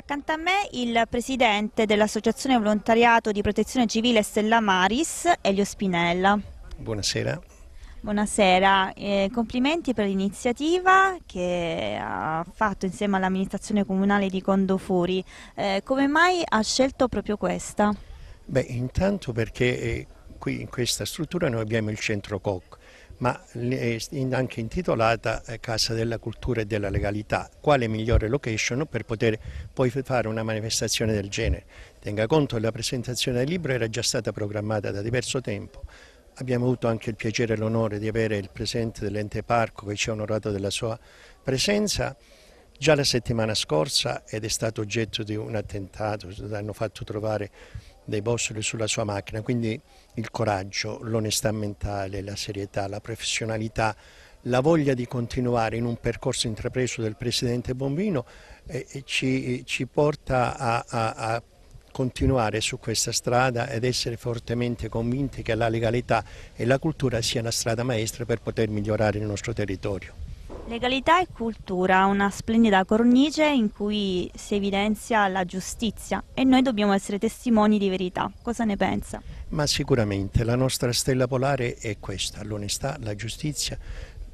Accanto a me il presidente dell'Associazione Volontariato di Protezione Civile Stella Maris, Elio Spinella. Buonasera. Buonasera, eh, complimenti per l'iniziativa che ha fatto insieme all'amministrazione comunale di Condofuri. Eh, come mai ha scelto proprio questa? Beh, intanto perché eh, qui in questa struttura noi abbiamo il centro COC, ma è eh, anche intitolata eh, Casa della Cultura e della Legalità. Quale migliore location per poter poi fare una manifestazione del genere? Tenga conto che la presentazione del libro era già stata programmata da diverso tempo. Abbiamo avuto anche il piacere e l'onore di avere il presidente dell'ente parco che ci ha onorato della sua presenza già la settimana scorsa ed è stato oggetto di un attentato, hanno fatto trovare dei bossoli sulla sua macchina, quindi il coraggio, l'onestà mentale, la serietà, la professionalità, la voglia di continuare in un percorso intrapreso del Presidente Bombino eh, eh ci, eh, ci, porta a, a, a continuare su questa strada ed essere fortemente convinti che la legalità e la cultura siano la strada maestra per poter migliorare il nostro territorio. Legalità e cultura, una splendida cornice in cui si evidenzia la giustizia e noi dobbiamo essere testimoni di verità. Cosa ne pensa? Ma sicuramente la nostra stella polare è questa, l'onestà, la giustizia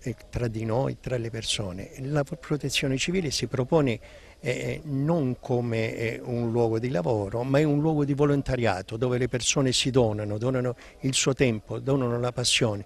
eh, tra di noi, tra le persone. La protezione civile si propone eh, eh non come eh, un luogo di lavoro, ma è un luogo di volontariato dove le persone si donano, donano il suo tempo, donano la passione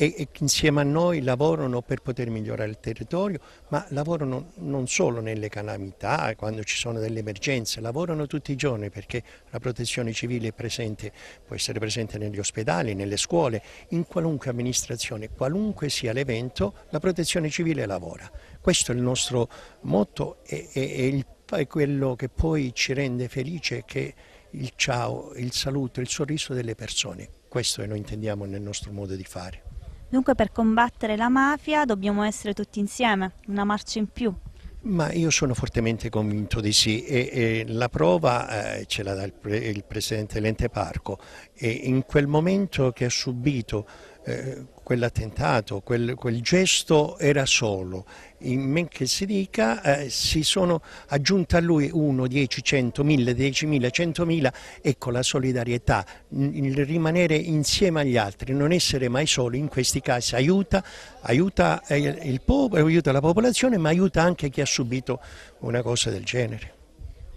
e insieme a noi lavorano per poter migliorare il territorio, ma lavorano non solo nelle calamità, quando ci sono delle emergenze, lavorano tutti i giorni perché la protezione civile è presente, può essere presente negli ospedali, nelle scuole, in qualunque amministrazione, qualunque sia l'evento, la protezione civile lavora. Questo è il nostro motto e, e, e quello che poi ci rende felice che il ciao, il saluto, il sorriso delle persone. Questo noi intendiamo nel nostro modo di fare. Dunque per combattere la mafia dobbiamo essere tutti insieme, una marcia in più. Ma io sono fortemente convinto di sì e, e la prova eh, ce l'ha il, pre, il presidente Lente Parco e in quel momento che ha subito eh, quell'attentato, quel, quel, gesto era solo. In men che si dica eh, si sono aggiunte a lui 1, 10, 100, 1000, 10.000, 100.000, ecco la solidarietà, il rimanere insieme agli altri, non essere mai soli in questi casi aiuta, aiuta eh, il popolo, aiuta la popolazione ma aiuta anche chi ha subito una cosa del genere.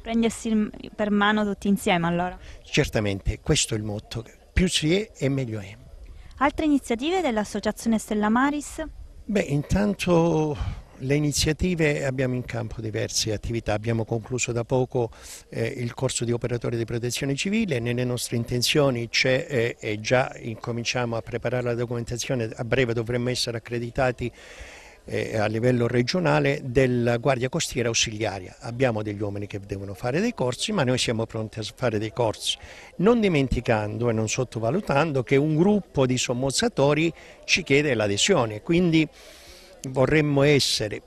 Prendersi per mano tutti insieme allora? Certamente, questo è il motto, più si è e meglio è. Altre iniziative dell'Associazione Stella Maris? Beh, intanto le iniziative abbiamo in campo diverse attività, abbiamo concluso da poco eh, il corso di operatore di protezione civile, nelle nostre intenzioni c'è eh, e già incominciamo a preparare la documentazione, a breve dovremmo essere accreditati eh, a livello regionale della Guardia Costiera Ausiliaria. Abbiamo degli uomini che devono fare dei corsi, ma noi siamo pronti a fare dei corsi, non dimenticando e non sottovalutando che un gruppo di sommozzatori ci chiede l'adesione, quindi vorremmo essere,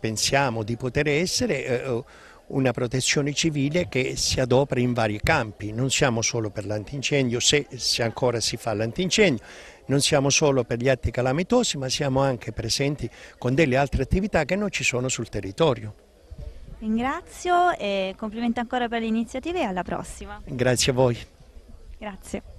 pensiamo di poter essere... Eh, una protezione civile che si adopera in vari campi, non siamo solo per l'antincendio, se, se ancora si fa l'antincendio, non siamo solo per gli atti calamitosi ma siamo anche presenti con delle altre attività che non ci sono sul territorio. Ringrazio e complimenti ancora per l'iniziativa e alla prossima. Grazie a voi. Grazie.